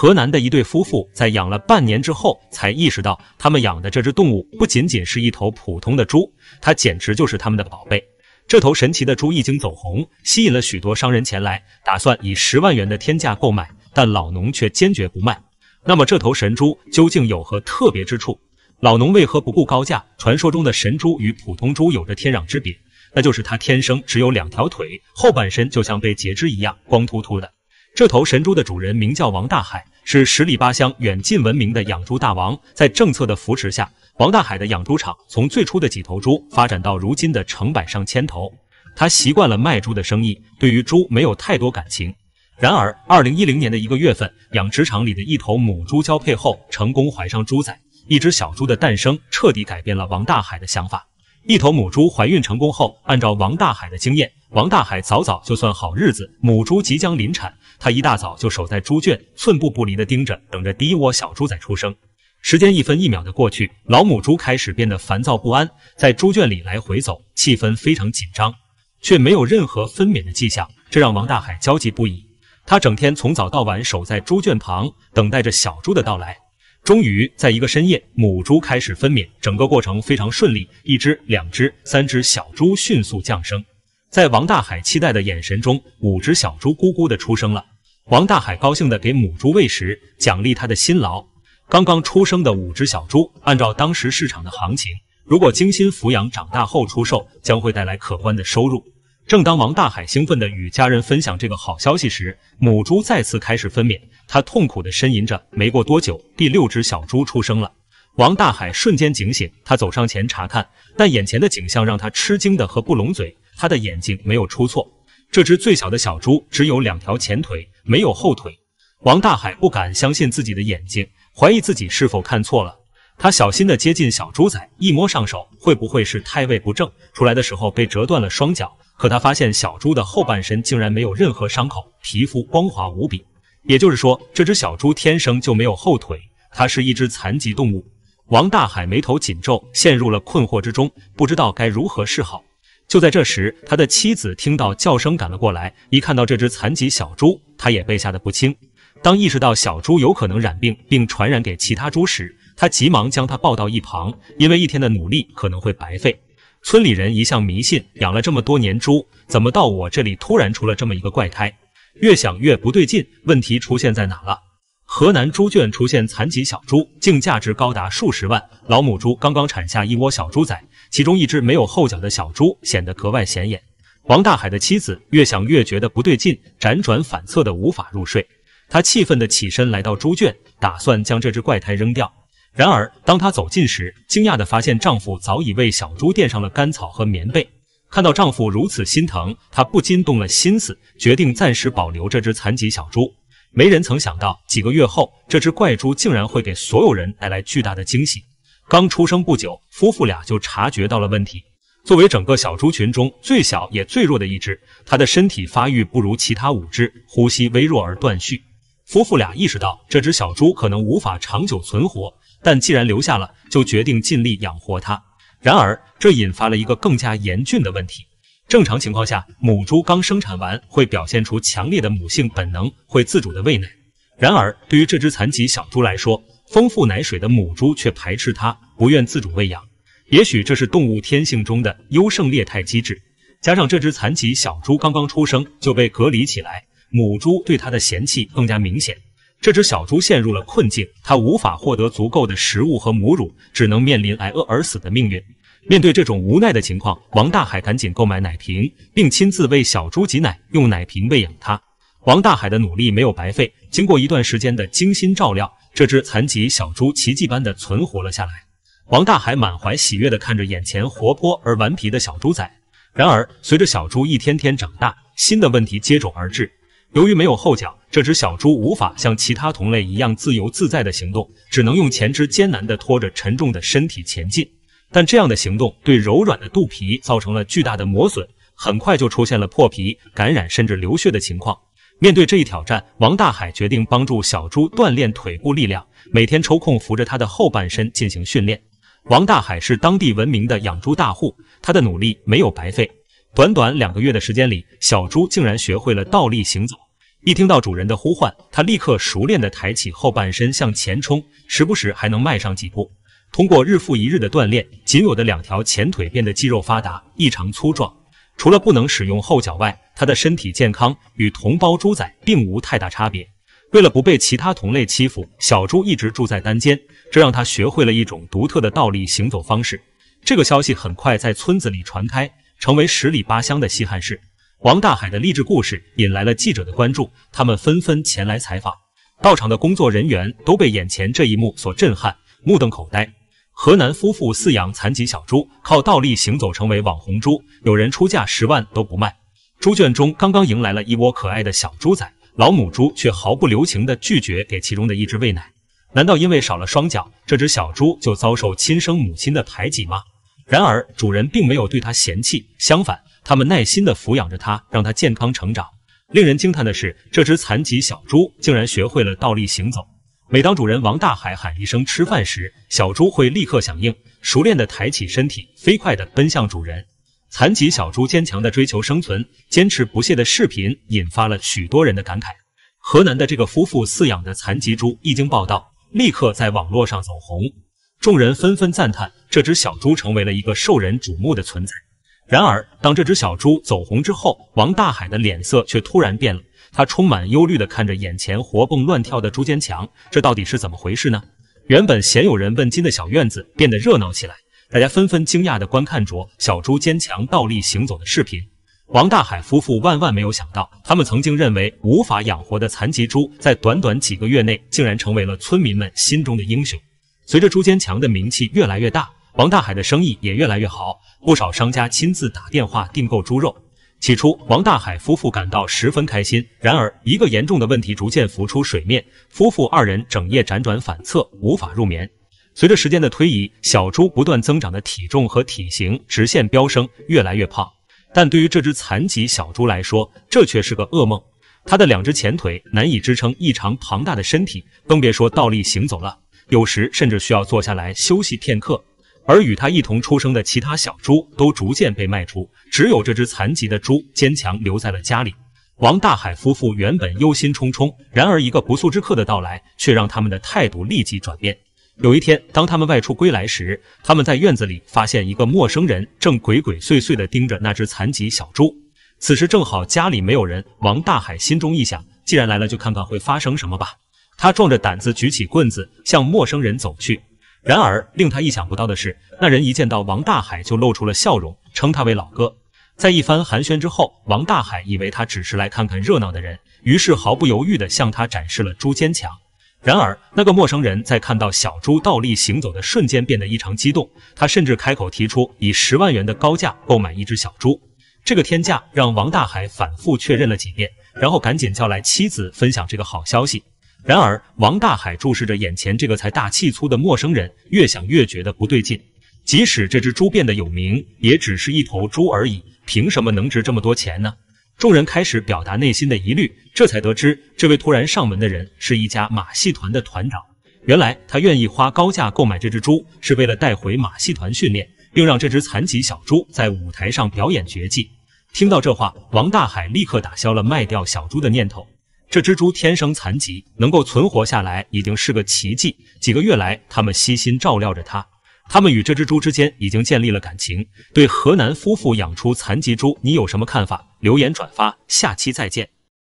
河南的一对夫妇在养了半年之后，才意识到他们养的这只动物不仅仅是一头普通的猪，它简直就是他们的宝贝。这头神奇的猪一经走红，吸引了许多商人前来，打算以十万元的天价购买，但老农却坚决不卖。那么这头神猪究竟有何特别之处？老农为何不顾高价？传说中的神猪与普通猪有着天壤之别，那就是它天生只有两条腿，后半身就像被截肢一样，光秃秃的。这头神猪的主人名叫王大海，是十里八乡远近闻名的养猪大王。在政策的扶持下，王大海的养猪场从最初的几头猪发展到如今的成百上千头。他习惯了卖猪的生意，对于猪没有太多感情。然而，二零一零年的一个月份，养殖场里的一头母猪交配后成功怀上猪仔，一只小猪的诞生彻底改变了王大海的想法。一头母猪怀孕成功后，按照王大海的经验，王大海早早就算好日子，母猪即将临产。他一大早就守在猪圈，寸步不离地盯着，等着第一窝小猪仔出生。时间一分一秒的过去，老母猪开始变得烦躁不安，在猪圈里来回走，气氛非常紧张，却没有任何分娩的迹象，这让王大海焦急不已。他整天从早到晚守在猪圈旁，等待着小猪的到来。终于，在一个深夜，母猪开始分娩，整个过程非常顺利，一只、两只、三只小猪迅速降生。在王大海期待的眼神中，五只小猪咕咕的出生了。王大海高兴的给母猪喂食，奖励它的辛劳。刚刚出生的五只小猪，按照当时市场的行情，如果精心抚养长大后出售，将会带来可观的收入。正当王大海兴奋的与家人分享这个好消息时，母猪再次开始分娩，它痛苦的呻吟着。没过多久，第六只小猪出生了。王大海瞬间警醒，他走上前查看，但眼前的景象让他吃惊的合不拢嘴。他的眼睛没有出错，这只最小的小猪只有两条前腿，没有后腿。王大海不敢相信自己的眼睛，怀疑自己是否看错了。他小心地接近小猪仔，一摸上手，会不会是胎位不正，出来的时候被折断了双脚？可他发现小猪的后半身竟然没有任何伤口，皮肤光滑无比。也就是说，这只小猪天生就没有后腿，它是一只残疾动物。王大海眉头紧皱，陷入了困惑之中，不知道该如何是好。就在这时，他的妻子听到叫声赶了过来，一看到这只残疾小猪，他也被吓得不轻。当意识到小猪有可能染病并传染给其他猪时，他急忙将它抱到一旁，因为一天的努力可能会白费。村里人一向迷信，养了这么多年猪，怎么到我这里突然出了这么一个怪胎？越想越不对劲，问题出现在哪了？河南猪圈出现残疾小猪，竟价值高达数十万。老母猪刚刚产下一窝小猪仔。其中一只没有后脚的小猪显得格外显眼。王大海的妻子越想越觉得不对劲，辗转反侧的无法入睡。她气愤地起身来到猪圈，打算将这只怪胎扔掉。然而，当她走近时，惊讶地发现丈夫早已为小猪垫上了干草和棉被。看到丈夫如此心疼，她不禁动了心思，决定暂时保留这只残疾小猪。没人曾想到，几个月后，这只怪猪竟然会给所有人带来巨大的惊喜。刚出生不久，夫妇俩就察觉到了问题。作为整个小猪群中最小也最弱的一只，它的身体发育不如其他五只，呼吸微弱而断续。夫妇俩意识到这只小猪可能无法长久存活，但既然留下了，就决定尽力养活它。然而，这引发了一个更加严峻的问题：正常情况下，母猪刚生产完会表现出强烈的母性本能，会自主的喂奶。然而，对于这只残疾小猪来说，丰富奶水的母猪却排斥它，不愿自主喂养。也许这是动物天性中的优胜劣汰机制。加上这只残疾小猪刚刚出生就被隔离起来，母猪对它的嫌弃更加明显。这只小猪陷入了困境，它无法获得足够的食物和母乳，只能面临挨饿而死的命运。面对这种无奈的情况，王大海赶紧购买奶瓶，并亲自为小猪挤奶，用奶瓶喂养它。王大海的努力没有白费，经过一段时间的精心照料。这只残疾小猪奇迹般的存活了下来。王大海满怀喜悦地看着眼前活泼而顽皮的小猪仔。然而，随着小猪一天天长大，新的问题接踵而至。由于没有后脚，这只小猪无法像其他同类一样自由自在的行动，只能用前肢艰难地拖着沉重的身体前进。但这样的行动对柔软的肚皮造成了巨大的磨损，很快就出现了破皮、感染甚至流血的情况。面对这一挑战，王大海决定帮助小猪锻炼腿部力量，每天抽空扶着他的后半身进行训练。王大海是当地闻名的养猪大户，他的努力没有白费。短短两个月的时间里，小猪竟然学会了倒立行走。一听到主人的呼唤，他立刻熟练地抬起后半身向前冲，时不时还能迈上几步。通过日复一日的锻炼，仅有的两条前腿变得肌肉发达，异常粗壮。除了不能使用后脚外，他的身体健康与同胞猪仔并无太大差别。为了不被其他同类欺负，小猪一直住在单间，这让他学会了一种独特的倒立行走方式。这个消息很快在村子里传开，成为十里八乡的稀罕事。王大海的励志故事引来了记者的关注，他们纷纷前来采访。到场的工作人员都被眼前这一幕所震撼，目瞪口呆。河南夫妇饲养残疾小猪，靠倒立行走成为网红猪，有人出价十万都不卖。猪圈中刚刚迎来了一窝可爱的小猪仔，老母猪却毫不留情地拒绝给其中的一只喂奶。难道因为少了双脚，这只小猪就遭受亲生母亲的排挤吗？然而主人并没有对它嫌弃，相反，他们耐心地抚养着它，让它健康成长。令人惊叹的是，这只残疾小猪竟然学会了倒立行走。每当主人王大海喊一声“吃饭”时，小猪会立刻响应，熟练地抬起身体，飞快地奔向主人。残疾小猪坚强的追求生存、坚持不懈的视频，引发了许多人的感慨。河南的这个夫妇饲养的残疾猪一经报道，立刻在网络上走红，众人纷纷赞叹这只小猪成为了一个受人瞩目的存在。然而，当这只小猪走红之后，王大海的脸色却突然变了。他充满忧虑地看着眼前活蹦乱跳的猪坚强，这到底是怎么回事呢？原本鲜有人问津的小院子变得热闹起来，大家纷纷惊讶地观看着小猪坚强倒立行走的视频。王大海夫妇万万没有想到，他们曾经认为无法养活的残疾猪，在短短几个月内竟然成为了村民们心中的英雄。随着朱坚强的名气越来越大，王大海的生意也越来越好，不少商家亲自打电话订购猪肉。起初，王大海夫妇感到十分开心。然而，一个严重的问题逐渐浮出水面，夫妇二人整夜辗转反侧，无法入眠。随着时间的推移，小猪不断增长的体重和体型直线飙升，越来越胖。但对于这只残疾小猪来说，这却是个噩梦。它的两只前腿难以支撑异常庞大的身体，更别说倒立行走了。有时甚至需要坐下来休息片刻。而与他一同出生的其他小猪都逐渐被卖出，只有这只残疾的猪坚强留在了家里。王大海夫妇原本忧心忡忡，然而一个不速之客的到来却让他们的态度立即转变。有一天，当他们外出归来时，他们在院子里发现一个陌生人正鬼鬼祟祟地盯着那只残疾小猪。此时正好家里没有人，王大海心中一想，既然来了，就看看会发生什么吧。他壮着胆子举起棍子向陌生人走去。然而，令他意想不到的是，那人一见到王大海就露出了笑容，称他为老哥。在一番寒暄之后，王大海以为他只是来看看热闹的人，于是毫不犹豫地向他展示了猪坚强。然而，那个陌生人在看到小猪倒立行走的瞬间变得异常激动，他甚至开口提出以十万元的高价购买一只小猪。这个天价让王大海反复确认了几遍，然后赶紧叫来妻子分享这个好消息。然而，王大海注视着眼前这个财大气粗的陌生人，越想越觉得不对劲。即使这只猪变得有名，也只是一头猪而已，凭什么能值这么多钱呢？众人开始表达内心的疑虑，这才得知这位突然上门的人是一家马戏团的团长。原来，他愿意花高价购买这只猪，是为了带回马戏团训练，并让这只残疾小猪在舞台上表演绝技。听到这话，王大海立刻打消了卖掉小猪的念头。这只猪天生残疾，能够存活下来已经是个奇迹。几个月来，他们悉心照料着它，他们与这只猪之间已经建立了感情。对河南夫妇养出残疾猪，你有什么看法？留言转发，下期再见。